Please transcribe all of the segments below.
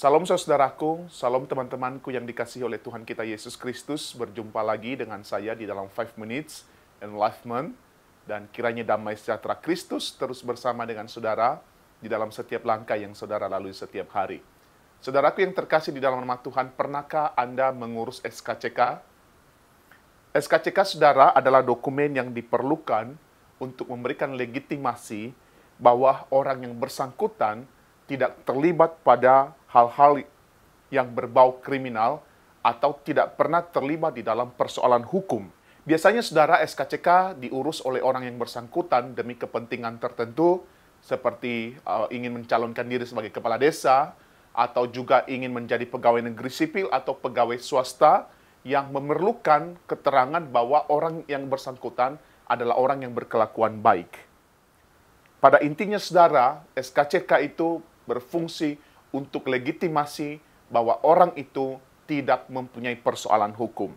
Salam saudaraku, salam teman-temanku yang dikasihi oleh Tuhan kita Yesus Kristus. Berjumpa lagi dengan saya di dalam 5 Minutes Enlightenment. Dan kiranya damai sejahtera Kristus terus bersama dengan saudara di dalam setiap langkah yang saudara lalui setiap hari. Saudaraku yang terkasih di dalam nama Tuhan, pernahkah Anda mengurus SKCK? SKCK saudara adalah dokumen yang diperlukan untuk memberikan legitimasi bahwa orang yang bersangkutan tidak terlibat pada hal-hal yang berbau kriminal atau tidak pernah terlibat di dalam persoalan hukum. Biasanya saudara SKCK diurus oleh orang yang bersangkutan demi kepentingan tertentu seperti uh, ingin mencalonkan diri sebagai kepala desa atau juga ingin menjadi pegawai negeri sipil atau pegawai swasta yang memerlukan keterangan bahwa orang yang bersangkutan adalah orang yang berkelakuan baik. Pada intinya saudara, SKCK itu berfungsi untuk legitimasi bahwa orang itu tidak mempunyai persoalan hukum.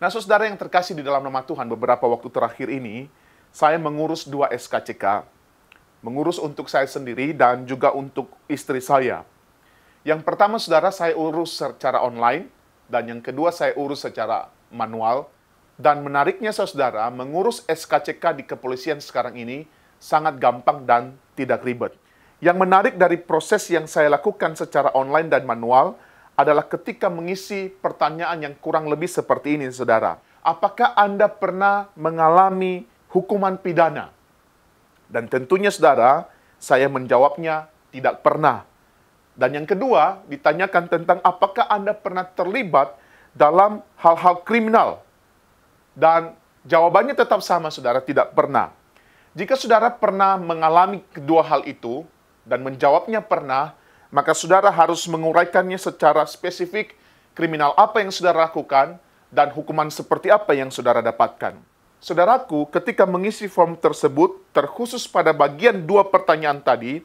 Nah, saudara yang terkasih di dalam nama Tuhan, beberapa waktu terakhir ini saya mengurus dua SKCK, mengurus untuk saya sendiri dan juga untuk istri saya. Yang pertama, saudara, saya urus secara online, dan yang kedua, saya urus secara manual. Dan menariknya, saudara, mengurus SKCK di kepolisian sekarang ini sangat gampang dan tidak ribet. Yang menarik dari proses yang saya lakukan secara online dan manual adalah ketika mengisi pertanyaan yang kurang lebih seperti ini, saudara. Apakah Anda pernah mengalami hukuman pidana? Dan tentunya, saudara, saya menjawabnya tidak pernah. Dan yang kedua, ditanyakan tentang apakah Anda pernah terlibat dalam hal-hal kriminal. Dan jawabannya tetap sama, saudara, tidak pernah. Jika saudara pernah mengalami kedua hal itu, dan menjawabnya pernah, maka saudara harus menguraikannya secara spesifik kriminal apa yang saudara lakukan dan hukuman seperti apa yang saudara dapatkan. Saudaraku, ketika mengisi form tersebut, terkhusus pada bagian dua pertanyaan tadi,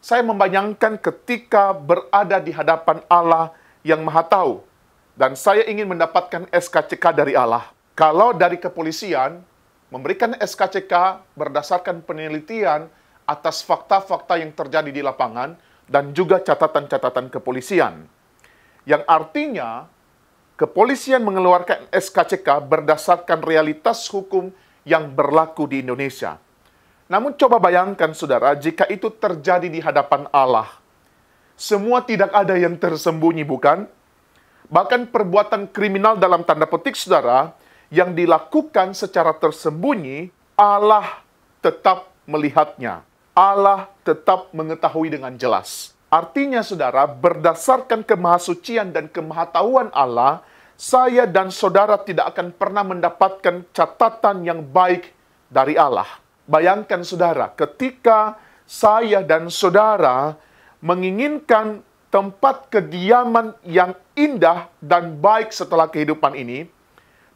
saya membayangkan ketika berada di hadapan Allah yang Maha Tahu, dan saya ingin mendapatkan SKCK dari Allah. Kalau dari kepolisian memberikan SKCK berdasarkan penelitian atas fakta-fakta yang terjadi di lapangan dan juga catatan-catatan kepolisian. Yang artinya, kepolisian mengeluarkan SKCK berdasarkan realitas hukum yang berlaku di Indonesia. Namun coba bayangkan saudara, jika itu terjadi di hadapan Allah, semua tidak ada yang tersembunyi bukan? Bahkan perbuatan kriminal dalam tanda petik saudara, yang dilakukan secara tersembunyi, Allah tetap melihatnya. Allah tetap mengetahui dengan jelas. Artinya saudara, berdasarkan kemahasucian dan kemahatauan Allah, saya dan saudara tidak akan pernah mendapatkan catatan yang baik dari Allah. Bayangkan saudara, ketika saya dan saudara menginginkan tempat kediaman yang indah dan baik setelah kehidupan ini,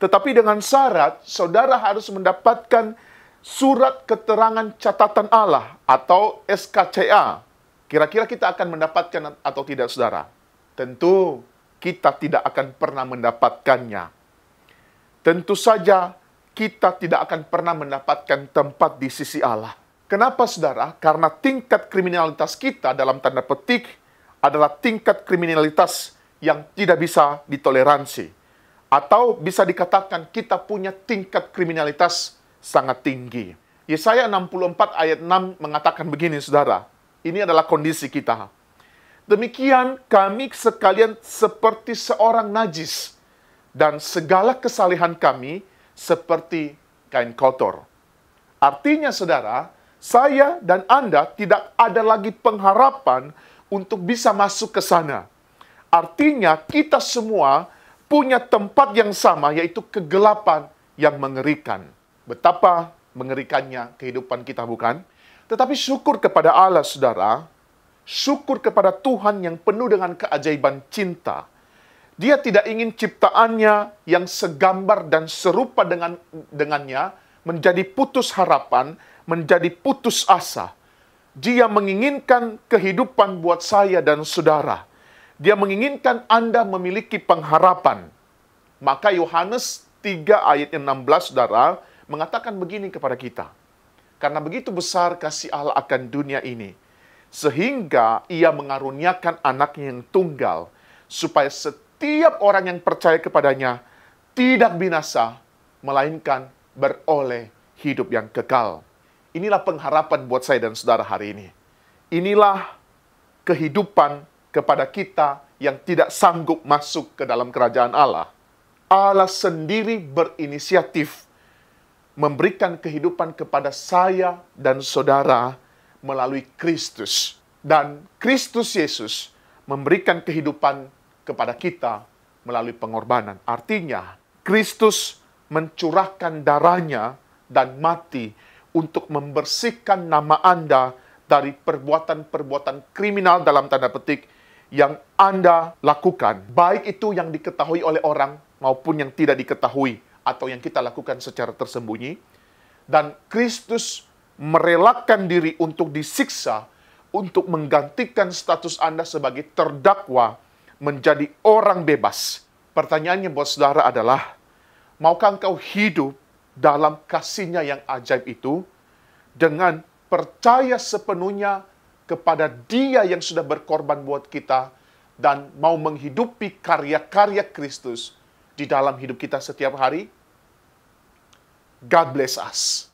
tetapi dengan syarat saudara harus mendapatkan surat keterangan catatan Allah atau SKCA. Kira-kira kita akan mendapatkan atau tidak, saudara? Tentu kita tidak akan pernah mendapatkannya. Tentu saja kita tidak akan pernah mendapatkan tempat di sisi Allah. Kenapa, saudara? Karena tingkat kriminalitas kita dalam tanda petik adalah tingkat kriminalitas yang tidak bisa ditoleransi. Atau bisa dikatakan kita punya tingkat kriminalitas sangat tinggi. Yesaya 64 ayat 6 mengatakan begini, saudara. Ini adalah kondisi kita. Demikian kami sekalian seperti seorang najis. Dan segala kesalahan kami seperti kain kotor. Artinya saudara, saya dan Anda tidak ada lagi pengharapan untuk bisa masuk ke sana. Artinya kita semua punya tempat yang sama yaitu kegelapan yang mengerikan. Betapa mengerikannya kehidupan kita, bukan? Tetapi syukur kepada Allah, saudara. Syukur kepada Tuhan yang penuh dengan keajaiban cinta. Dia tidak ingin ciptaannya yang segambar dan serupa dengan dengannya menjadi putus harapan, menjadi putus asa. Dia menginginkan kehidupan buat saya dan saudara. Dia menginginkan Anda memiliki pengharapan. Maka Yohanes 3 ayat 16, saudara, mengatakan begini kepada kita. Karena begitu besar kasih Allah akan dunia ini, sehingga ia mengaruniakan anaknya yang tunggal, supaya setiap orang yang percaya kepadanya tidak binasa, melainkan beroleh hidup yang kekal. Inilah pengharapan buat saya dan saudara hari ini. Inilah kehidupan kepada kita yang tidak sanggup masuk ke dalam kerajaan Allah. Allah sendiri berinisiatif memberikan kehidupan kepada saya dan saudara melalui Kristus. Dan Kristus Yesus memberikan kehidupan kepada kita melalui pengorbanan. Artinya, Kristus mencurahkan darahnya dan mati untuk membersihkan nama Anda dari perbuatan-perbuatan kriminal dalam tanda petik yang Anda lakukan, baik itu yang diketahui oleh orang maupun yang tidak diketahui atau yang kita lakukan secara tersembunyi, dan Kristus merelakan diri untuk disiksa untuk menggantikan status Anda sebagai terdakwa menjadi orang bebas. Pertanyaannya buat saudara adalah, maukah engkau hidup dalam kasihnya yang ajaib itu dengan percaya sepenuhnya kepada dia yang sudah berkorban buat kita dan mau menghidupi karya-karya Kristus di dalam hidup kita setiap hari. God bless us.